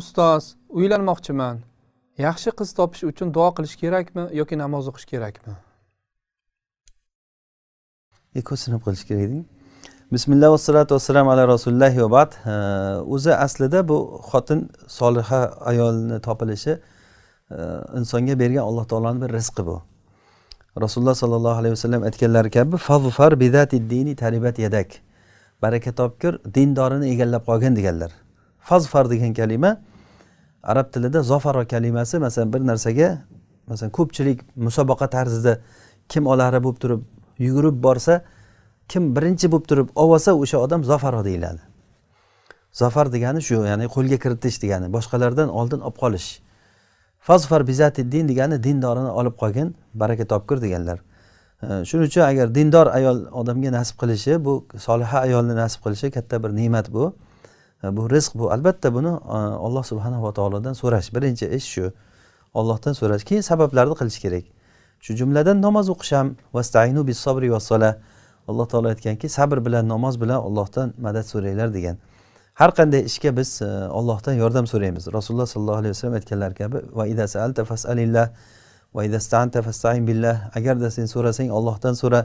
ustoz uylanmoqchiman yaxshi qiz topish uchun duo qilish kerakmi yoki namoz o'qish kerakmi ikkosinib qilish kerak deng bismillah vassalatu vassalam ala rasulillah va bad o'zi aslida bu xotin soliha ayolni topilishi insonga bergan alloh taoloni bir rizqi bu rasululloh sollallohu alayhi vasallam aytganlari kabi fazfar bidati dini taribat yadak baraka topgur dindorini egallab qolgin deganlar fazfar degan kalima arab tilida zofaro kalimasi masalan bir narsaga masalan ko'pchilik musobaqa tarzida kim olari bo'lib turib yugurib borsa kim birinchi bo'lib turib olvolsa o'sha odam zofaro deyiladi zafar degani shu ya'ni qo'lga kiritish degani boshqalardan oldin olib qolish fazfar bizatiddin degani dindorini olib qolgin baraka topkir deganlar shuning uchun agar dindor ayol odamga nasib qilishi bu soliha ayolni nasib qilishi katta bir ne'mat bu bu rizq bu albatta buni e, alloh subhanava taolodan so'rash birinchi ish shu ollohdan so'rash keyin sabablarni qilish kerak shu jumladan namoz o'qish ham vastainu bis sabri vassala alloh taolo aytganki sabr bilan namoz bilan ollohdan madad so'ranglar degan har qanday ishga biz ollohdan e, yordam so'raymiz rasululloh sollallohu alayhi vasallam aytganlar kabi va ida saalta fasalillah va ida stanta fastain billah agarda sen so'rasang ollohdan so'ra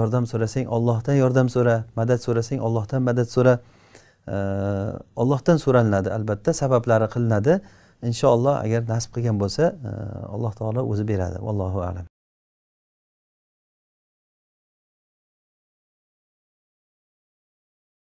yordam so'rasang ollohdan yordam so'ra madad so'rasang ollohdan madad so'ra ollohdan so'ralinadi albatta sabablari qilinadi inshaalloh agar nasib qilgan bo'lsa e, alloh taolo o'zi beradi allohu alam